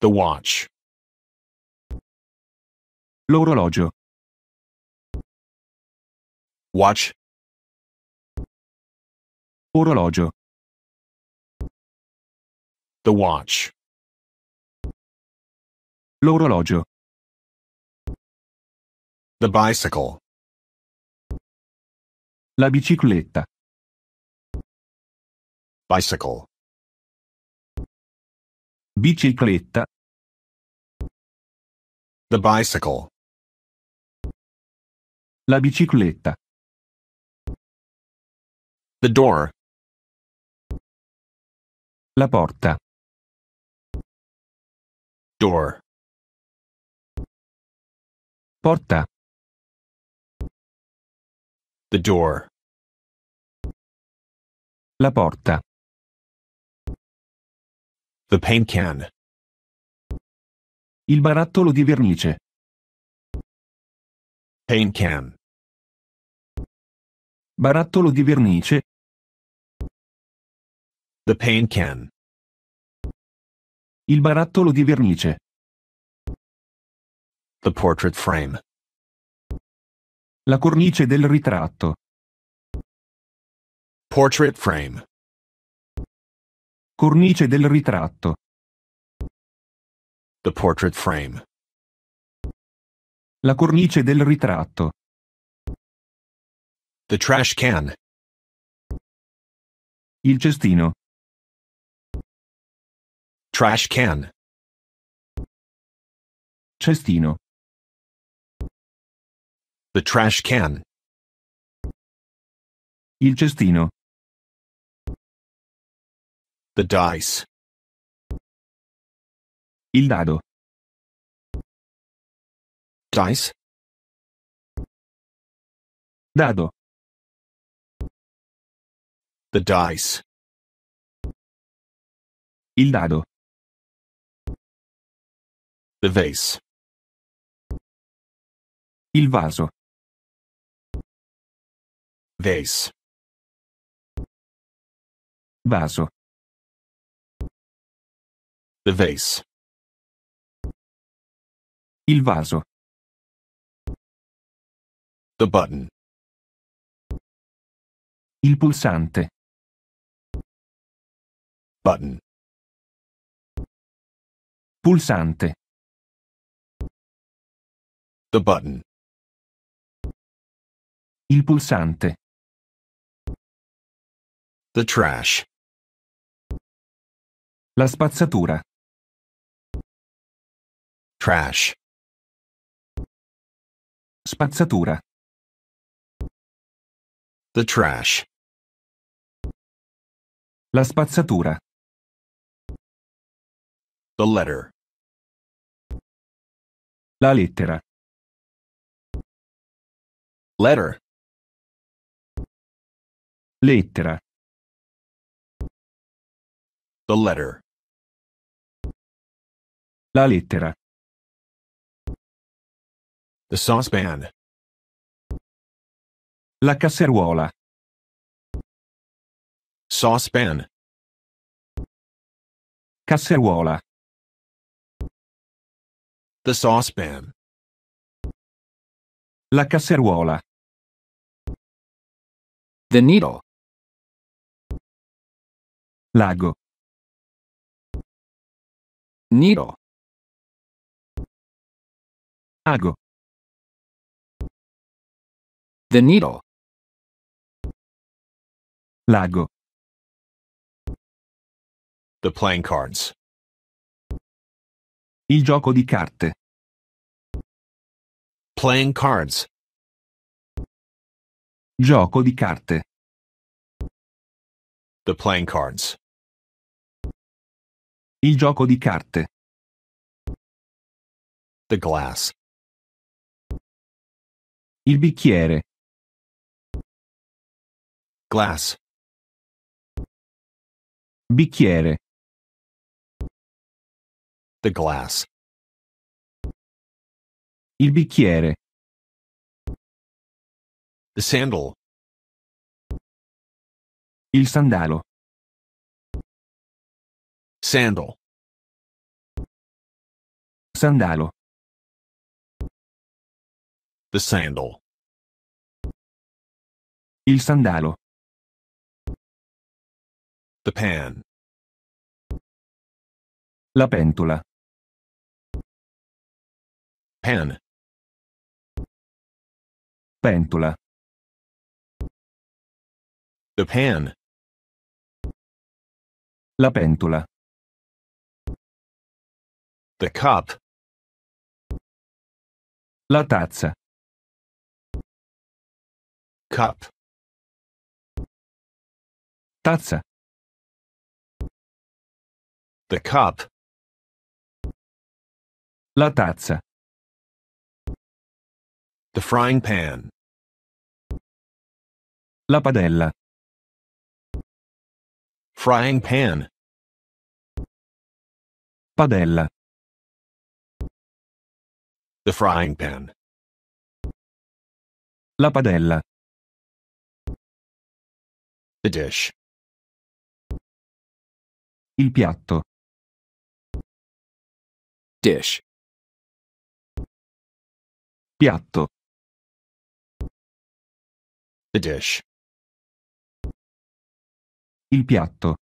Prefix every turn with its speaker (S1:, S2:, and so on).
S1: The watch. L'orologio. Watch. Orologio. The watch. L'orologio. The bicycle. La bicicletta. Bicycle bicicletta The bicycle La bicicletta The door La porta Door Porta The door La porta The paint can. Il barattolo di vernice. Paint can. Barattolo di vernice. The paint can. Il barattolo di vernice. The portrait frame. La cornice del ritratto. Portrait frame. Cornice del ritratto. The portrait frame. La cornice del ritratto. The trash can. Il cestino. Trash can. Cestino. The trash can. Il cestino. The dice. Il dado. Dice. Dado. The dice. Il dado. The vase. Il vaso. Vase. Vaso. The Vase. Il vaso. The button. Il pulsante. Button. Pulsante. The button. Il pulsante. The trash. La spazzatura. Trash. Spazzatura. The trash. La spazzatura. The letter. La lettera. Letter. Lettera. The letter. La lettera. The saucepan. La casseruola. Saucepan. Casseruola. The saucepan. La casseruola. The needle. Lago. Needle. Ago. The Needle. Lago. The Playing Cards. Il gioco di carte. Playing Cards. Gioco di carte. The Playing Cards. Il gioco di carte. The Glass. Il bicchiere glass bicchiere the glass il bicchiere the sandal il sandalo sandal sandalo the sandal il sandalo The pan. La pentola. Pan. Pentola. The pan. La pentola. The cup. La tazza. Cup. Tazza. The cup. La tazza. The frying pan. La padella. Frying pan. Padella. The frying pan. La padella. The dish. Il piatto. Dish. Piatto. The dish. Il piatto.